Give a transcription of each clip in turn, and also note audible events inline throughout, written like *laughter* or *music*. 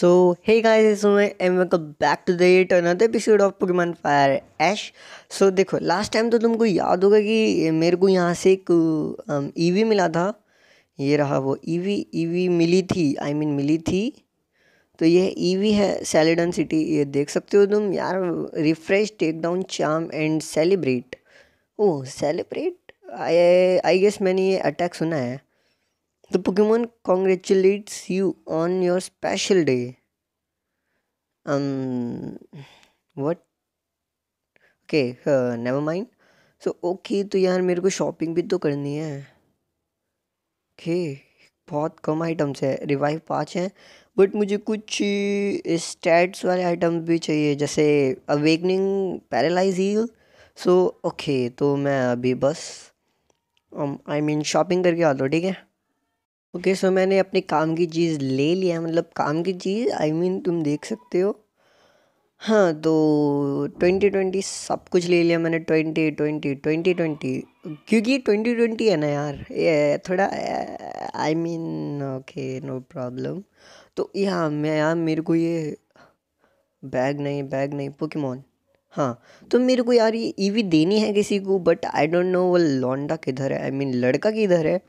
So hey guys and welcome back to the at another episode of Pokémon Fire Ash so देखो last time तो तुमको याद होगा कि मेरे को यहाँ से एक ईवी um, e मिला था ये रहा वो ईवी e ईवी e मिली थी आई I मीन mean, मिली थी तो यह ईवी है सैलिडन सिटी ये देख सकते हो तुम यार refresh take down charm and celebrate oh celebrate I I guess मैंने ये अटैक सुना है The Pokemon congratulates you on your special day. Um, what? Okay, never mind so okay तो यार मेरे को शॉपिंग भी तो करनी है ओके okay, बहुत कम आइटम्स है रिवाइव पाँच हैं बट मुझे कुछ स्टैट्स uh, वाले आइटम भी चाहिए जैसे awakening paralyse heal so okay तो मैं अभी बस आई मीन शॉपिंग करके आता हूँ ठीक है ओके okay, सो so मैंने अपने काम की चीज़ ले लिया मतलब काम की चीज़ आई I मीन mean, तुम देख सकते हो हाँ तो ट्वेंटी ट्वेंटी सब कुछ ले लिया मैंने ट्वेंटी ट्वेंटी ट्वेंटी ट्वेंटी क्योंकि ट्वेंटी ट्वेंटी है ना यार ये थोड़ा I mean okay no problem तो यहाँ मैं यार मेरे को ये बैग नहीं बैग नहीं पोकेमॉन हाँ तो मेरे को यार ये ईवी e देनी है किसी को बट आई डोंट नो वो लौंडा किधर है आई I मीन mean, लड़का किधर है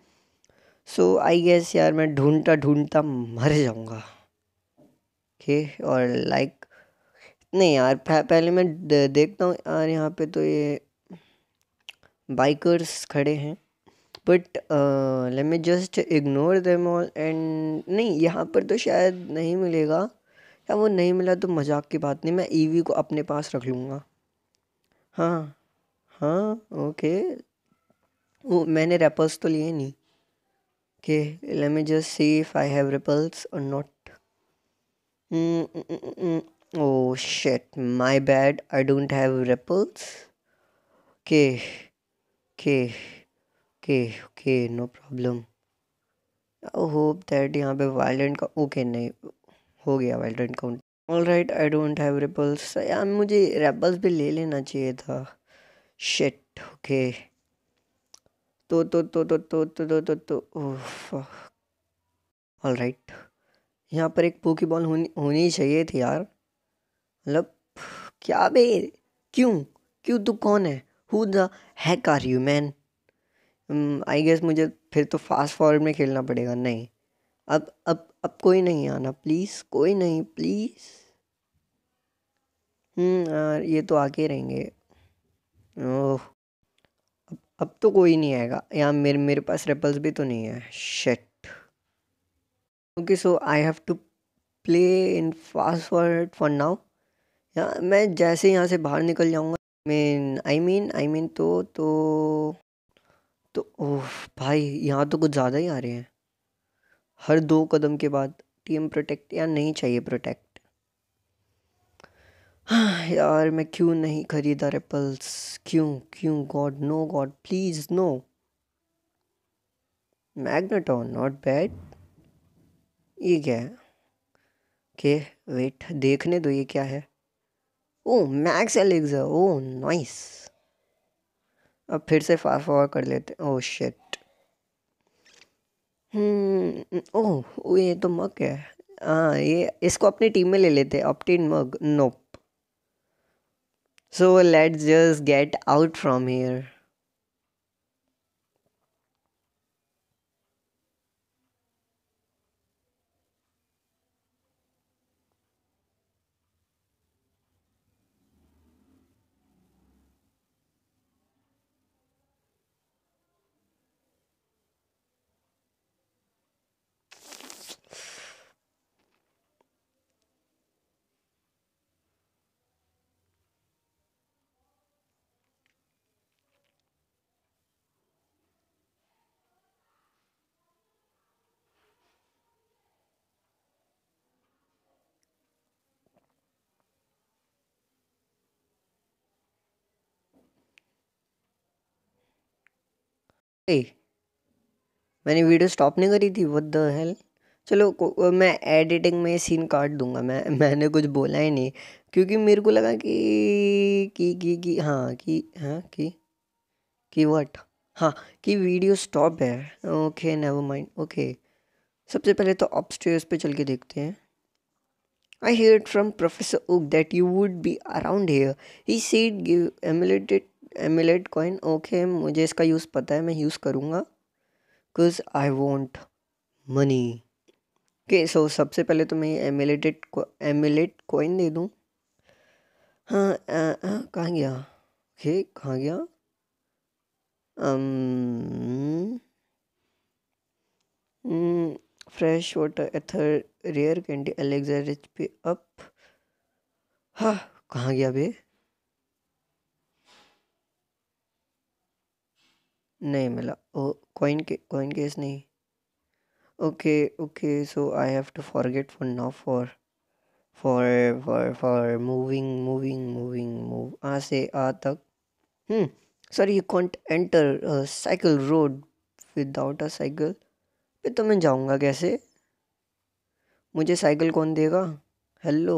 सो आई गेस यार मैं ढूंढता ढूंढता मर जाऊँगा ओके और लाइक नहीं यार पहले मैं देखता हूँ यार यहाँ पे तो ये बाइकर्स खड़े हैं but let me just ignore them all and नहीं यहाँ पर तो शायद नहीं मिलेगा या वो नहीं मिला तो मजाक की बात नहीं मैं ईवी e को अपने पास रख लूँगा हाँ हाँ ओके वो मैंने रेपर्स तो लिए नहीं Okay, let me just see if I have ripples or not. Mm -mm -mm oh shit, my bad. I don't have ripples. Okay, okay, okay, okay, no problem. I hope that यहाँ पे violent का okay नहीं हो गया violent count all right i don't have ripples यार मुझे ripples भी ले लेना चाहिए था shit okay. तो तो तो तो तो तो तो तो तो ऑल राइट यहाँ पर एक पोकी बॉल होनी होनी चाहिए थी यार मतलब क्या बे क्यों क्यों तू कौन है who the heck are you man I guess मुझे फिर तो फास्ट फॉरवर्ड में खेलना पड़ेगा नहीं अब अब अब कोई नहीं आना प्लीज़ कोई नहीं प्लीज़ hmm, यार ये तो आके रहेंगे ओह अब तो कोई नहीं आएगा यहाँ मेरे मेरे पास रेपल्स भी तो नहीं है shit okay so I have to play in fast forward for now यहाँ मैं जैसे यहाँ से बाहर निकल जाऊँगा mean I mean I mean तो तो तो ओह भाई यहाँ तो कुछ ज़्यादा ही आ रहे हैं हर दो कदम के बाद टीम प्रोटेक्ट या नहीं चाहिए प्रोटेक्ट हाँ, यार मैं क्यों नहीं खरीदा रेपल्स क्यों क्यों god no god please no Magneton not bad ये क्या है के वेट देखने दो ये क्या है oh max elixir oh nice अब फिर से फास्ट फॉर कर लेते ओ शिट हम्म, ओह ये तो मग है हाँ ये इसको अपनी टीम में ले लेते अपटीन मग नोप So let's just get out from here. ए मैंने वीडियो स्टॉप नहीं करी थी व्हाट द हेल चलो मैं एडिटिंग में सीन काट दूंगा मैं *laughs* मैंने कुछ बोला ही नहीं क्योंकि मेरे को लगा कि कि कि कि हाँ कि हाँ कि कि व्हाट हाँ कि वीडियो स्टॉप है ओके नेवर माइंड ओके सबसे पहले तो अपस्टेयर्स पे चल के देखते हैं I hear from professor Oak that you would be around here he said give emulated emulate coin okay मुझे इसका यूज़ पता है मैं यूज़ करूँगा because I want money okay so सबसे पहले तो मैं ये एमिलेटेड एमिलेट कॉइन दे दूँ हाँ कहाँ गया ओके कहाँ गया um, fresh water ether rare candy elixir रिच पे अप हाँ कहाँ गया भाई नहीं मिला ओ कॉइन के कॉइन केस नहीं okay okay so I have to forget for now for for for for moving moving moving move आ से आ तक sir you can't enter cycle road without a cycle फिर तो मैं जाऊँगा कैसे मुझे साइकिल कौन देगा हेलो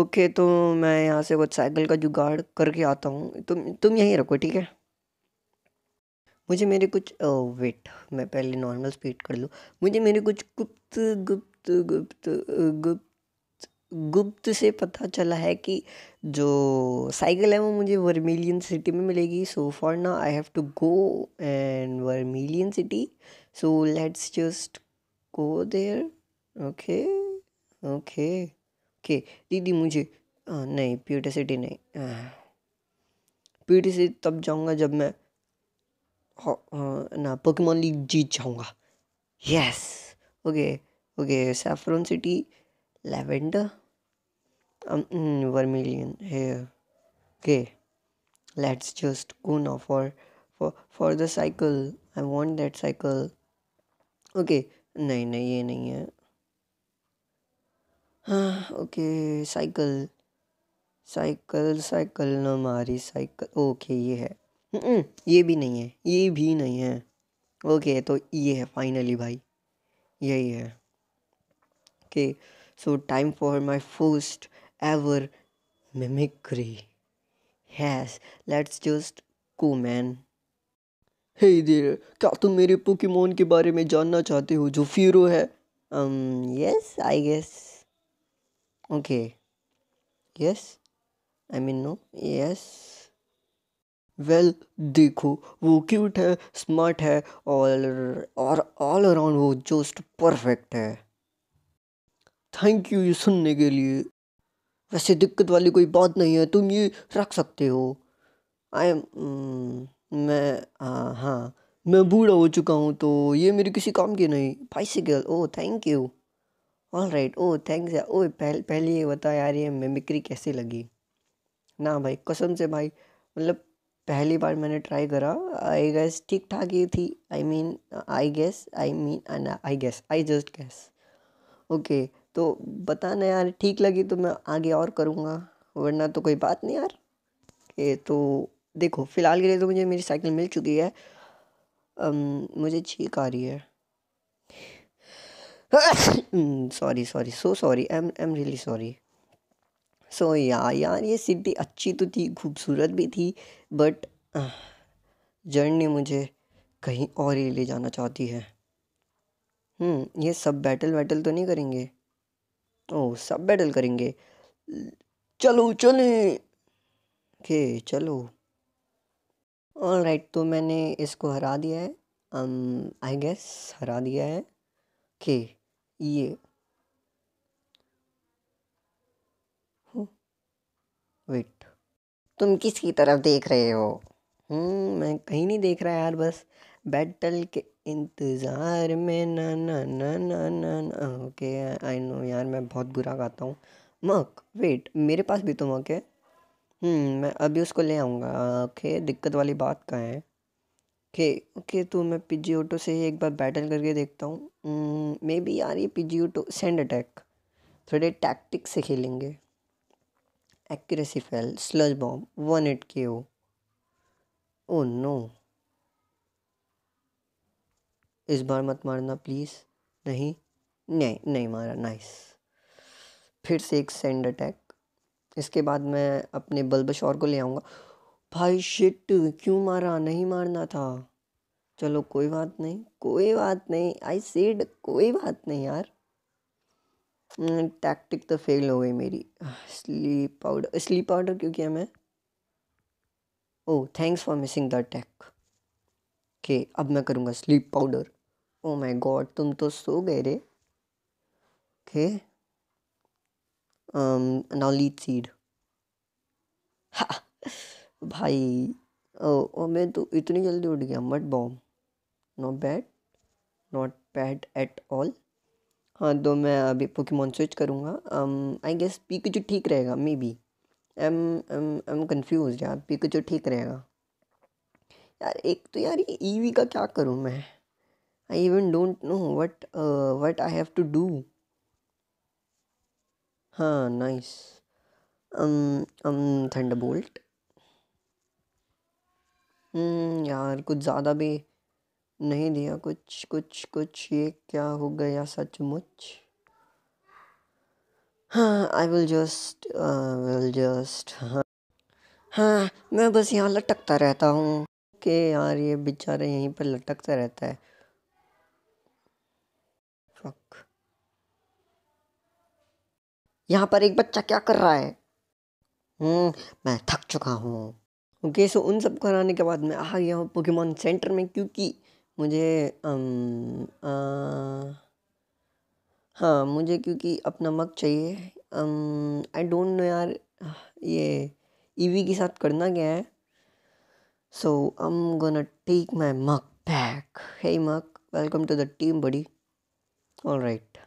ओके तो मैं यहाँ से कुछ साइकिल का जुगाड़ करके आता हूँ तुम तुम यहीं रखो ठीक है मुझे मेरे कुछ वेट मैं पहले नॉर्मल स्पीड कर लूँ मुझे मेरे कुछ गुप्त गुप्त गुप्त गुप्त गुप्त से पता चला है कि जो साइकिल है वो मुझे वर्मिलियन सिटी में मिलेगी सो फॉर ना I have to go and Vermilion City so let's just go there okay okay okay दीदी मुझे आ, नहीं पीटी सिटी नहीं पीटी सिटी तब जाऊँगा जब मैं ना पोकेमोन लीग जीत जाऊँगा yes okay okay Saffron City Lavender Vermilion है okay let's just go no for for for the cycle i want that cycle नहीं नहीं ये नहीं है हाँ ओके साइकिल साइकिल साइकिल न मारी साइकिल ओके ये है हम्म, ये भी नहीं है ये भी नहीं है ओके तो ये है फाइनली भाई यही है okay so time for my first ever mimicry has let's just go man hey there क्या तुम मेरे पोकेमोन के बारे में जानना चाहते हो जो फीरो है yes I guess okay yes I mean no yes well देखो वो क्यूट है स्मार्ट है और ऑल अराउंड वो जस्ट परफेक्ट है थैंक यू ये सुनने के लिए वैसे दिक्कत वाली कोई बात नहीं है तुम ये रख सकते हो आई एम mm, मैं आ, हाँ मैं बूढ़ा हो चुका हूँ तो ये मेरे किसी काम की नहीं bicycle oh thank you all right oh thanks oh पहले पहले ये बता यार ये मिमिक्री कैसे लगी ना भाई कसम से भाई मतलब पहली बार मैंने ट्राई करा आई गैस ठीक ठाक ही थी I mean I guess I mean I guess I just guess okay तो बताना यार ठीक लगी तो मैं आगे और करूँगा वरना तो कोई बात नहीं यार ये तो देखो फ़िलहाल के लिए तो मुझे मेरी साइकिल मिल चुकी है अम, um, मुझे ठीक आ रही है sorry sorry so sorry I am I am really sorry so या यार ये सिटी अच्छी तो थी खूबसूरत भी थी बट uh, जर्नी मुझे कहीं और ही ले जाना चाहती है हम्म, ये सब बैटल वैटल तो नहीं करेंगे ओ oh, सब बैटल करेंगे चलो चले के चलो ऑल राइट right, तो मैंने इसको हरा दिया है आई um, गेस हरा दिया है के ये तुम किसकी तरफ देख रहे हो हम्म, मैं कहीं नहीं देख रहा यार बस बैटल के इंतज़ार में ना ना ना ना ना ना ओके आई नो यार मैं बहुत बुरा गाता हूँ मक वेट मेरे पास भी तो मक है हम्म, मैं अभी उसको ले आऊँगा ओके दिक्कत वाली बात कहाँ है ओके ओके तो मैं पिजी ऑटो से ही एक बार बैटल करके देखता हूँ मे हम्म, बी यार ये पिजी ऑटो सेंड अटैक थोड़े टैक्टिक से खेलेंगे accuracy fell, sludge bomb, one hit KO. Oh no. इस बार मत मारना प्लीज़ नहीं नहीं नहीं मारा नाइस फिर से एक सेंड अटैक इसके बाद मैं अपने बल्बशौर को ले आऊँगा भाई शिट क्यों मारा नहीं मारना था चलो कोई बात नहीं कोई बात नहीं आई सेड कोई बात नहीं यार टैक्टिक हम्म, तो फेल हो गई मेरी स्लीप पाउडर स्लीप पाउडर क्यों किया मैं oh thanks for missing the attack के अब मैं करूँगा sleep powder oh my god तुम तो सो गए रे के नॉलीड सीड हा भाई ओ, oh, ओ oh, मैं तो इतनी जल्दी उठ गया mud bomb not bad not bad at all हाँ तो मैं अभी पोकेमोन स्विच करूँगा आई गेस पिकाचू ठीक रहेगा maybe I am I am confuse यार जो ठीक रहेगा यार एक तो यार ईवी e का क्या करूँ मैं I even don't know what what I have to do हाँ नाइस बोल्ट हम्म, यार कुछ ज़्यादा भी नहीं दिया कुछ कुछ कुछ ये क्या हो गया सचमुच हाँ I will just will just हाँ हाँ मैं बस यहाँ लटकता रहता हूँ के यार ये बेचारा यहीं पर लटकता रहता है यहाँ पर एक बच्चा क्या कर रहा है हम्म मैं थक चुका हूँ ओके सो उन सब कराने के बाद मैं आ गया हूँ पोकेमोन सेंटर में क्योंकि मुझे हाँ मुझे क्योंकि अपना मक चाहिए आई डोंट नो यार ये ईवी e के साथ करना क्या है so I am gonna take my Muk back hey Muk welcome to the team buddy all right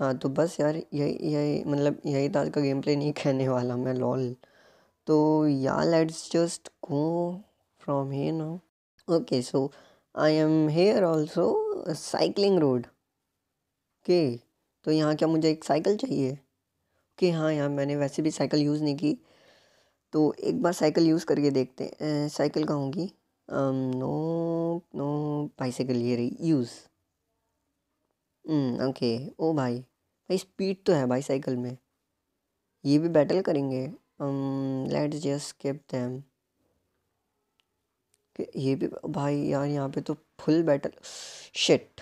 हाँ तो बस यार यही यही मतलब यही था का गेम प्ले नहीं कहने वाला मैं लॉल तो या let's just go from here now okay so I am here also cycling road okay तो यहाँ क्या मुझे एक साइकिल चाहिए ओके हाँ यहाँ मैंने वैसे भी साइकिल यूज़ नहीं की तो एक बार साइकिल यूज़ करके देखते हैं साइकिल कहाँ होगी नो नो बाईसाइकिल ये रही यूज़ ओके hmm, ओ भाई भाई स्पीड तो है बाईसाइकिल में ये भी बैटल करेंगे लेट्स जस्ट स्किप दैम कि ये भी भाई यार यहाँ पे तो फुल बैटल शिट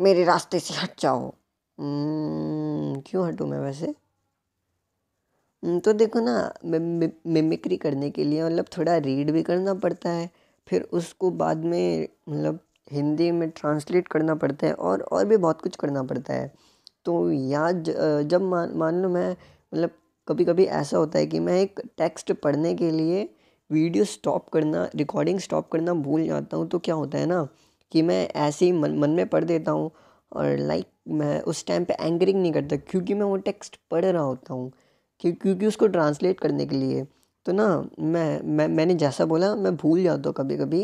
मेरे रास्ते से हट जाओ hmm, क्यों हटूँ मैं वैसे hmm, तो देखो ना मिमिक्री करने के लिए मतलब थोड़ा रीड भी करना पड़ता है फिर उसको बाद में मतलब हिंदी में ट्रांसलेट करना पड़ता है और और भी बहुत कुछ करना पड़ता है तो या जब मान मान लो मैं मतलब कभी कभी ऐसा होता है कि मैं एक टेक्स्ट पढ़ने के लिए वीडियो स्टॉप करना रिकॉर्डिंग स्टॉप करना भूल जाता हूँ तो क्या होता है ना कि मैं ऐसे ही मन मन में पढ़ देता हूँ और लाइक मैं उस टाइम पे एंकरिंग नहीं करता क्योंकि मैं वो टेक्स्ट पढ़ रहा होता हूँ क्योंकि उसको ट्रांसलेट करने के लिए तो ना मैं मैं मैंने जैसा बोला मैं भूल जाता हूँ कभी कभी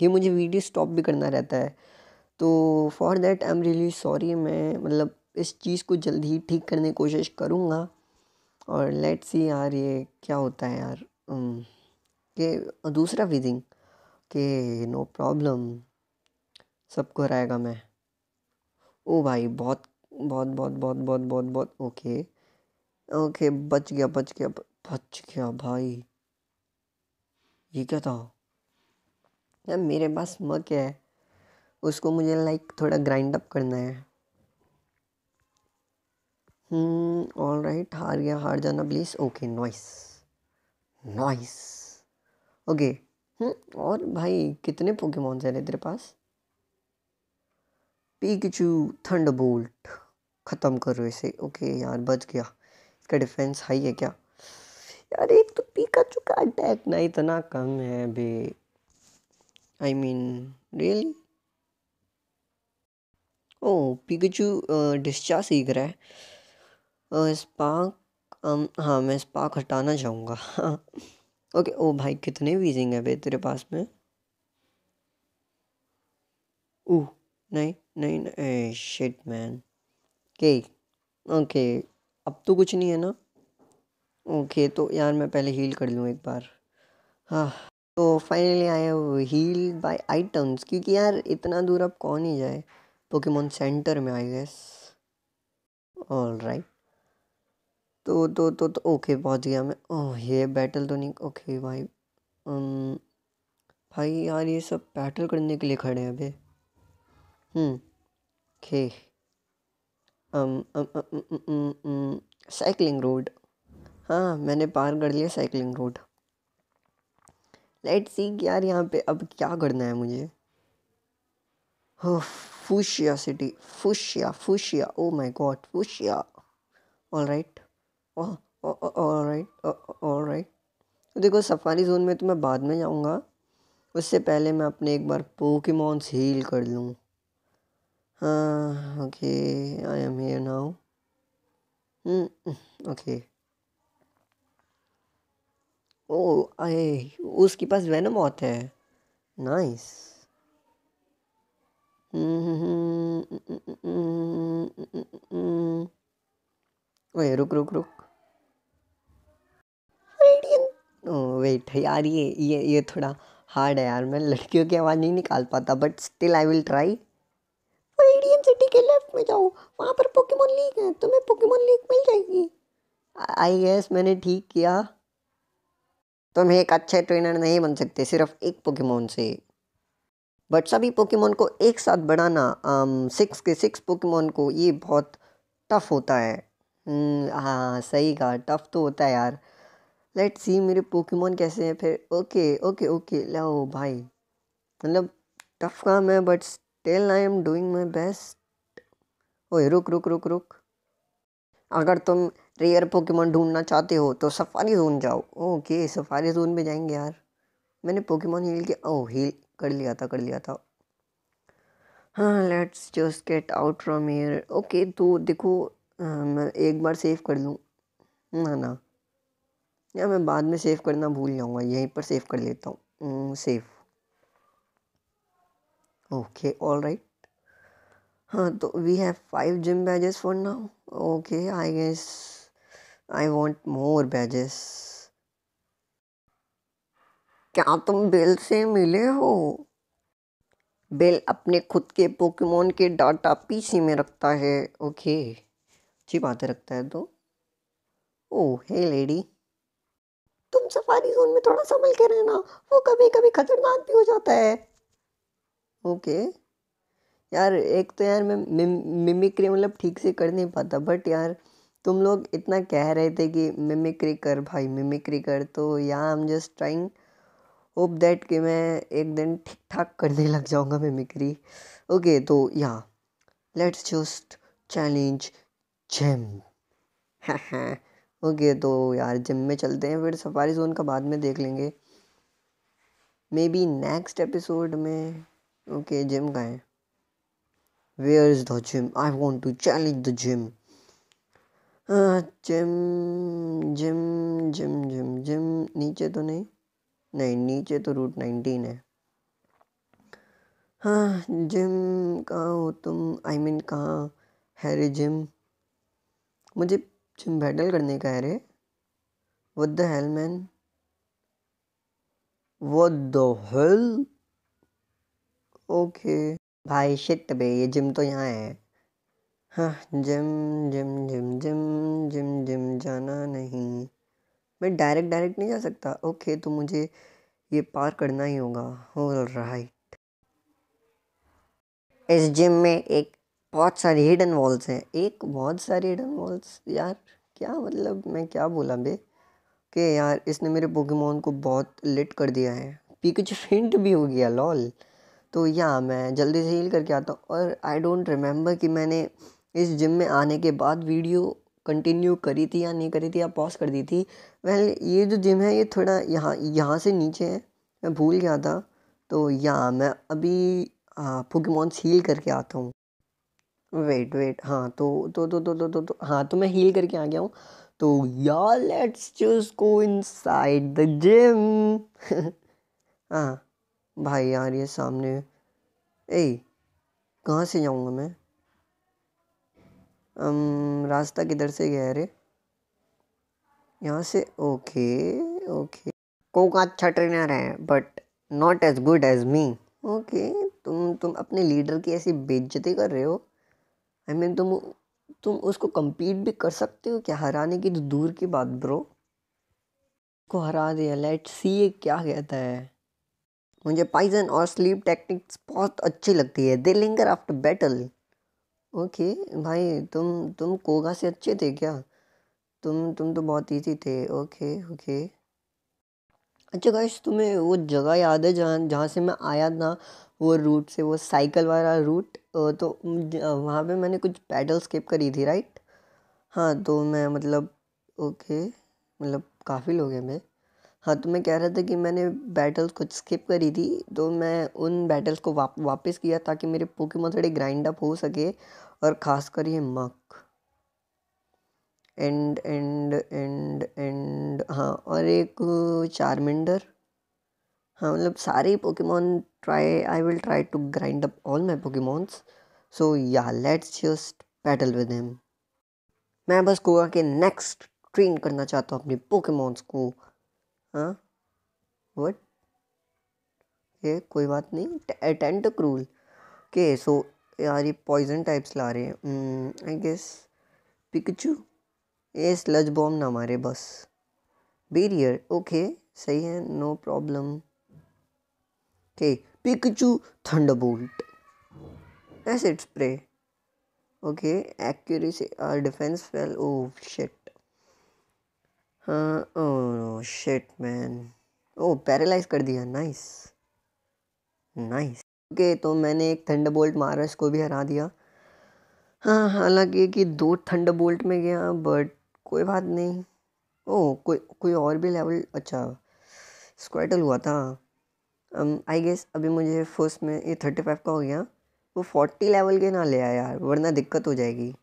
कि मुझे वीडियो स्टॉप भी करना रहता है तो for that I am really sorry मैं मतलब इस चीज़ को जल्द ही ठीक करने की कोशिश करूँगा और लेट्स सी यार ये क्या होता है यार कि दूसरा विदिंग कि नो प्रॉब्लम सबको रहेगा मैं ओ भाई बहुत बहुत बहुत बहुत बहुत बहुत बहुत ओके ओके बच गया बच गया बच गया भाई ये क्या था यार मेरे पास मक है उसको मुझे लाइक थोड़ा ग्राइंड अप करना है ऑल हम्म, राइट हार गया हार जाना please okay noise noise okay हम्म, और भाई कितने पोकेमोन्स हैं तेरे पास पीकचू बोल्ट ख़त्म करो इसे ओके यार बच गया इसका डिफेंस हाई है क्या यार एक तो पीका का अटैक ना इतना कम है बे I mean really oh Pikachu discharge सीख रहा है स्पार्क हाँ मैं स्पार्क हटाना चाहूँगा *laughs* ओके ओ भाई कितने वीजिंग है भाई तेरे पास में ओ नहीं नहीं, शिट मैन के ओके अब तो कुछ नहीं है ना ओके तो यार मैं पहले हील कर लूँ एक बार हाँ तो फाइनली आया हील बाय आइटम्स क्योंकि यार इतना दूर अब कौन ही जाए पोकेमोन सेंटर में आई गेस ऑल राइट तो तो तो तो ओके पहुंच गया मैं ओह ये बैटल तो नहीं ओके भाई अम, भाई यार ये सब बैटल करने के लिए खड़े हैं अभी खे साइकिलिंग रोड हाँ मैंने पार कर लिया साइकिलिंग रोड लेट सी यार यहाँ पे अब क्या करना है मुझे हो Fuchsia City Fuchsia Fuchsia oh my god Fuchsia all right all right और राइट तो देखो सफारी जोन में तो मैं बाद में जाऊँगा उससे पहले मैं अपने एक बार पोकेमॉन्स हील कर लूँ हाँ okay I am here now okay oh आए उसके पास वैनम मौत है नाइस रुक रुक रुक वेट यार ये ये ये थोड़ा हार्ड है यार मैं लड़कियों की आवाज़ नहीं निकाल पाता but still I will try वो एडीएम सिटी के लेफ्ट में जाओ वहाँ पर पोकेमोन लीग है तुम्हें पोकेमोन लीग मिल जाएगी आई गेस मैंने ठीक किया तुम एक अच्छे ट्रेनर नहीं बन सकते सिर्फ एक पोकेमोन से बट सभी पोकेमोन को एक साथ बढ़ाना सिक्स um, के सिक्स पोकेमोन को ये बहुत टफ होता है hmm, हाँ सही कहा टफ तो होता है यार लेट सी मेरे पोकेमोन कैसे हैं फिर ओके ओके ओके लाओ भाई मतलब टफ काम है but still I am doing my best ओए रुक रुक रुक रुक अगर तुम रेयर पोकेमोन ढूंढना चाहते हो तो सफारी जोन जाओ ओके सफारी जोन में जाएंगे यार मैंने पोकेमोन हील के ओ हील कर लिया था कर लिया था हाँ let's just get out from here okay तो देखो मैं एक बार सेव कर लूँ ना ना या मैं बाद में सेव करना भूल जाऊँगा यहीं पर सेव कर लेता हूँ सेव ओके ऑल राइट हाँ तो we have five gym badges for now okay I guess I want more badges क्या तुम बिल से मिले हो बिल अपने खुद के पोकेमोन के डाटा पीसी में रखता है ओके अच्छी बातें रखता है तो ओ हे लेडी तुम सफारी जोन में थोड़ा संभल के रहना वो कभी कभी खतरनाक भी हो जाता है ओके यार एक तो यार मैं मिमिक्री मतलब ठीक से कर नहीं पाता बट यार तुम लोग इतना कह रहे थे कि मिमिक्री कर भाई मिमिक्री कर तो या I am just trying hope that कि मैं एक दिन ठीक ठाक करने लग जाऊँगा मिमिक्री ओके okay, तो या लेट्स जस्ट चैलेंज जेम हाँ हाँ ओके तो यार जिम में चलते हैं फिर सफारी जोन का बाद में देख लेंगे मे बी नेक्स्ट एपिसोड में ओके जिम का है where is the gym I want to challenge the gym gym gym gym gym gym नीचे तो नहीं नहीं नीचे तो रूट नाइनटीन है हाँ ah, जिम कहाँ हो तुम आई मीन कहाँ है रे जिम मुझे जिम बैटल करने का है रे वो द हेल मैन वो द हेल ओके भाई शिट बे ये जिम तो यहाँ है हाँ gym gym gym gym gym gym जाना नहीं मैं डायरेक्ट डायरेक्ट नहीं जा सकता ओके तो मुझे ये पार करना ही होगा ऑल राइट इस जिम में एक बहुत सारी हिडन वॉल्स हैं एक बहुत सारी हिडन वॉल्स यार क्या मतलब मैं क्या बोला बे कि यार इसने मेरे पोकेमोन को बहुत लिट कर दिया है पी कुछ फिंट भी हो गया लॉल तो या मैं जल्दी से हील करके आता हूँ और आई डोंट रिमेम्बर कि मैंने इस जिम में आने के बाद वीडियो कंटिन्यू करी थी या नहीं करी थी या पॉज कर दी थी वह well, ये जो जिम है ये थोड़ा यहाँ यहाँ से नीचे है मैं भूल गया था तो या मैं अभी पोकेमॉन्स हाँ, हील करके आता हूँ वेट वेट हाँ तो तो तो तो तो तो, तो हाँ तो मैं हील करके आ गया हूँ तो यार let's just go inside the gym हाँ भाई यार ये सामने ए कहाँ से जाऊँगा मैं अम, रास्ता किधर से गया अरे यहाँ से ओके ओके कोक अच्छा ट्रेनर है but not as good as me okay तुम तुम अपने लीडर की ऐसी बेइज्जती कर रहे हो आई I मीन mean, तुम तुम उसको कम्पीट भी कर सकते हो क्या हराने की तो दूर की बात ब्रो को हरा दिया लेट सी ये क्या कहता है मुझे पाइजन और स्लीप टेक्निक्स बहुत अच्छी लगती है they linger after battle okay भाई तुम तुम कोगा से अच्छे थे क्या तुम तुम तो बहुत ईजी थे ओके ओके अच्छा गाइस तुम्हें वो जगह याद है जहाँ जहाँ से मैं आया था वो रूट से वो साइकिल वाला रूट तो वहाँ पे मैंने कुछ पैडल स्किप करी थी राइट हाँ तो मैं मतलब ओके मतलब काफ़ी लोग हैं मैं हाँ तो मैं कह रहा था कि मैंने बैटल्स कुछ स्किप करी थी तो मैं उन बैटल्स को वाप वापस किया ताकि मेरे पोकेमोन थोड़े ग्राइंड अप हो सके और ख़ास कर ये मक एंड एंड एंड एंड हाँ और एक चारमिंडर हाँ मतलब सारे Pokemon try I will try to grind up all my Pokemons so या let's just battle with him मैं बस गोवा के नेक्स्ट ट्रेन करना चाहता हूँ अपने पोकेमोन्स को हाँ वट ये कोई बात नहीं टेंट क्रूल ओके सो यार ये पॉइजन टाइप्स ला रहे हैं आई गेस पिकचू ये स्लज बॉम्ब ना मारे बस बेरियर ओके सही है नो प्रॉब्लम के Pikachu Thunderbolt. Acid spray okay accuracy or defence fell oh shit हाँ oh shit man oh paralyse कर दिया नाइस नाइस ओके तो मैंने एक थंडरबोल्ट मारा इसको भी हरा दिया हाँ हालांकि कि दो थंडरबोल्ट में गया बट कोई बात नहीं ओ oh, कोई कोई और भी लेवल अच्छा स्क्वाटल हुआ था आई um, गेस अभी मुझे फर्स्ट में ये थर्टी फाइव का हो गया वो फोर्टी लेवल के ना ले आया यार वरना दिक्कत हो जाएगी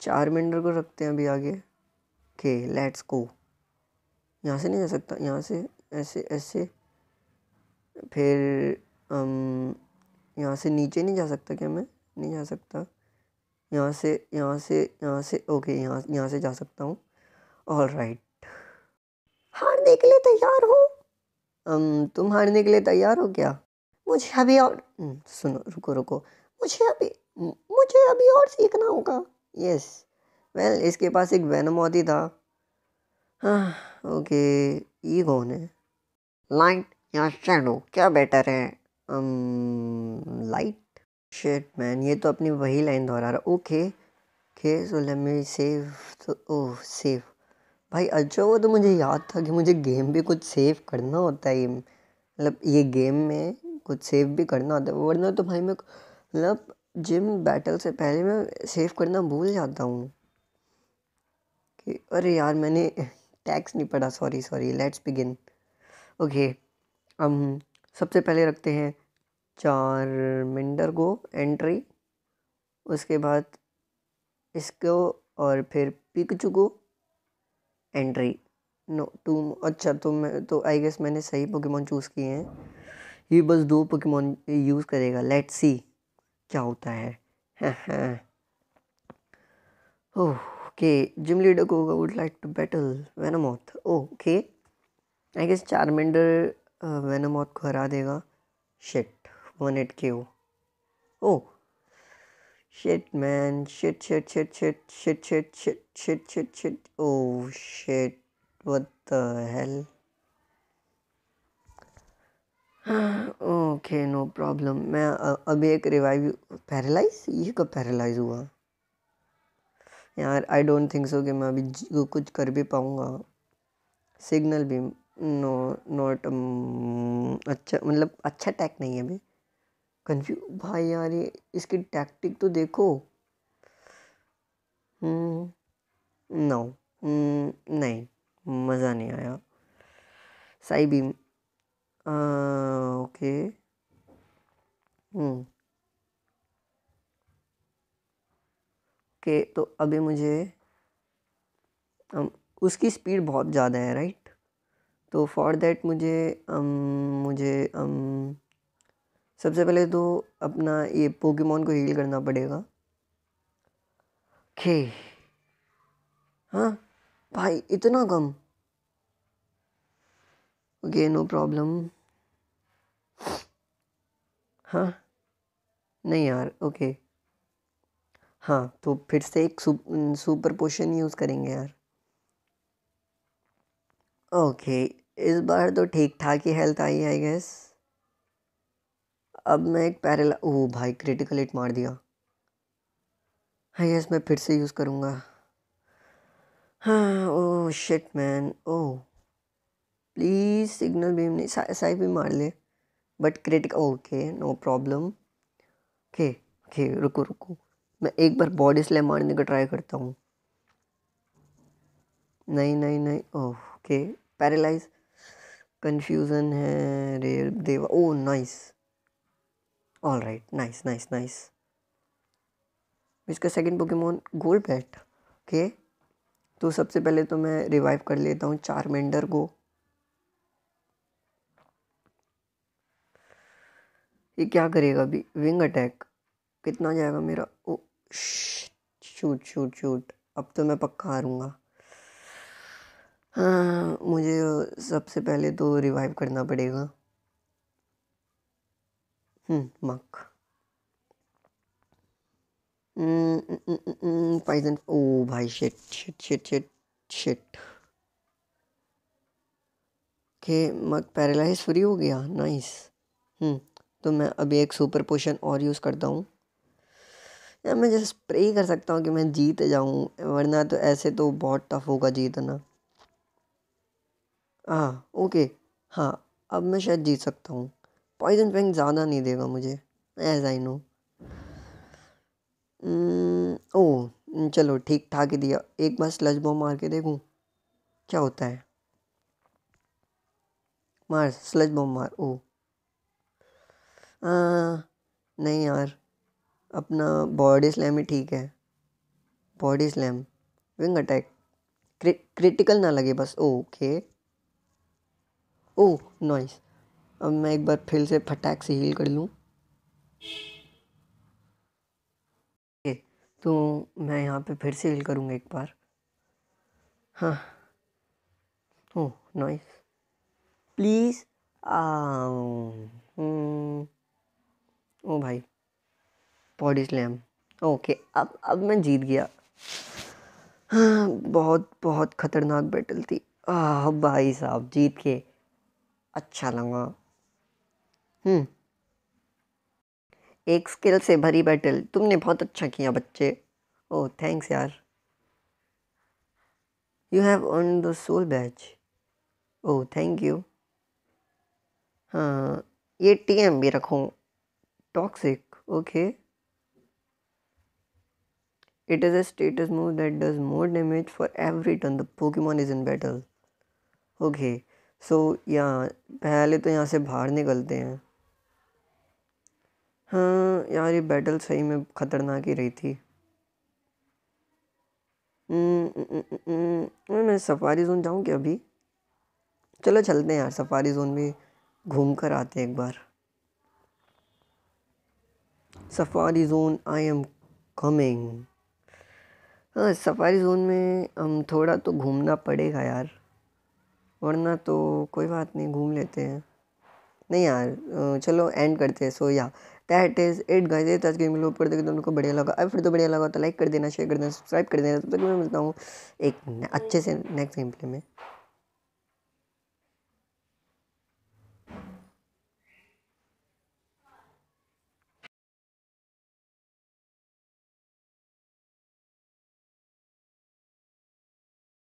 चार मिनटर को रखते हैं अभी आगे के लेट्स गो यहाँ से नहीं जा सकता यहाँ से ऐसे ऐसे फिर um, यहाँ से नीचे नहीं जा सकता क्या मैं नहीं जा सकता यहाँ से यहाँ से यहाँ से ओके यहाँ यहाँ से जा सकता हूँ ऑल राइट हार देख ले तैयार हो तुम हारने के लिए तैयार हो क्या मुझे अभी और हम्म, सुनो रुको रुको मुझे अभी मुझे अभी और सीखना होगा यस वेल इसके पास एक मोदी था हाँ ओके ये कौन है लाइट या शेडो क्या बेटर है लाइट शेट मैन ये तो अपनी वही लाइन दोहरा रहा okay okay so let me save तो ओह सेव भाई अच्छा वो तो मुझे याद था कि मुझे गेम भी कुछ सेव करना होता है मतलब ये गेम में कुछ सेव भी करना होता है वरना तो भाई मैं मतलब जिम बैटल से पहले मैं सेव करना भूल जाता हूँ कि अरे यार मैंने टैक्स नहीं पढ़ा sorry sorry let's begin okay हम सबसे पहले रखते हैं चार मिंडर को एंट्री उसके बाद इसको और फिर पिकचू को एंट्री नो टू अच्छा तो मैं तो आई गेस मैंने सही पोकेमोन चूज़ किए हैं ये बस दो पोकेमोन यूज़ करेगा लेट सी क्या होता है ओके जिम लीडर को would like to battle Venomoth okay I guess Charmander Venomoth को हरा देगा shit one hit K O Shit, man. Shit, shit, shit, shit, shit, shit, shit, shit, shit, shit. Oh, shit. What the hell? Okay no problem मैं अभी एक revive paralyse ये कब paralyse हुआ यार आई डोंट थिंक सो कि मैं अभी कुछ कर भी पाऊँगा सिग्नल भी नो नॉट um, अच्छा मतलब अच्छा टैक नहीं है अभी कन्फ्यू भाई यार ये इसकी टैक्टिक तो देखो नो हम्म, हम्म, नहीं मज़ा नहीं आया साई भीम ओके हम्म। के तो अभी मुझे उसकी स्पीड बहुत ज़्यादा है राइट तो फॉर देट मुझे अम, मुझे अम, सबसे पहले तो अपना ये पोकेमोन को हील करना पड़ेगा खे हाँ भाई इतना कम ओके नो प्रॉब्लम हाँ नहीं यार ओके हाँ तो फिर से एक सुप, सुपर पोशन यूज़ करेंगे यार ओके इस बार तो ठीक ठाक ही हेल्थ आई आई गेस अब मैं एक पैरेला ओह भाई क्रिटिकल हिट मार दिया हाँ यस मैं फिर से यूज़ करूँगा हाँ oh shit man oh please signal भी नहीं सा, साई भी मार ले but critic okay no problem okay okay रुको रुको मैं एक बार बॉडी स्लैम मारने का ट्राई करता हूँ नहीं नहीं नहीं ओके पैरालाइज कंफ्यूजन है रे देवा oh nice all right nice nice nice इसका second Pokemon Golbat okay तो सबसे पहले तो मैं रिवाइव कर लेता हूँ चार मेंडर को ये क्या करेगा अभी विंग अटैक कितना जाएगा मेरा ओ शूट शूट शूट अब तो मैं पक्का हारूँगा हाँ मुझे सबसे पहले तो रिवाइव करना पड़ेगा monk. पाइजन ओ भाई shit shit, shit shit, shit के मग पैरालाइज फ्री हो गया नाइस hmm, तो मैं अभी एक सुपर पोशन और यूज़ करता हूँ या मैं जस्ट प्रे कर सकता हूँ कि मैं जीत जाऊँ वरना तो ऐसे तो बहुत टफ होगा जीतना हाँ ओके हाँ अब मैं शायद जीत सकता हूँ पॉइजन पेंग ज़्यादा नहीं देगा मुझे एज आई नो ओ चलो ठीक ठाक ही दिया एक बार स्लज बॉम मार के देखूँ क्या होता है मार स्लज बॉम मार ओ oh. आ, ah, नहीं यार अपना बॉडी स्लैम ही ठीक है body slam wing attack cri, critical ना लगे बस ओके ओ नॉइस अब मैं एक बार फिर से फटाक से हील कर लूँ तो मैं यहाँ पे फिर से हील करूँगा एक बार हाँ ओ नाइस प्लीज़ ओ भाई बॉडी स्लैम ओके अब अब मैं जीत गया हाँ बहुत बहुत ख़तरनाक बैटल थी आ भाई साहब जीत के अच्छा लगा हम्म। एक स्किल से भरी बैटल तुमने बहुत अच्छा किया बच्चे ओह थैंक्स यार you have earned the soul badge oh thank you हाँ ये टी एम भी रखूँ toxic okay it is a status move that does more damage for every turn the Pokemon is in battle okay so यहाँ पहले तो यहाँ से बाहर निकलते हैं हाँ यार ये बैटल सही में ख़तरनाक ही रही थी हम्म, हम्म, हम्म, मैं सफारी जोन जाऊँ क्या अभी चलो चलते हैं यार सफारी जोन भी घूम कर आते हैं एक बार safari zone I am coming हाँ सफारी जोन में हम थोड़ा तो घूमना पड़ेगा यार वरना तो कोई बात नहीं घूम लेते हैं नहीं यार चलो एंड करते हैं सो या दैट इज इट गाइस ये तो आज गेम लोग कर देखे तो उनको बढ़िया लगा अब फिर तो बढ़िया लगा तो लाइक कर देना शेयर कर देना सब्सक्राइब कर देना तब तक मैं मिलता हूँ एक अच्छे से नेक्स्ट गेम प्ले में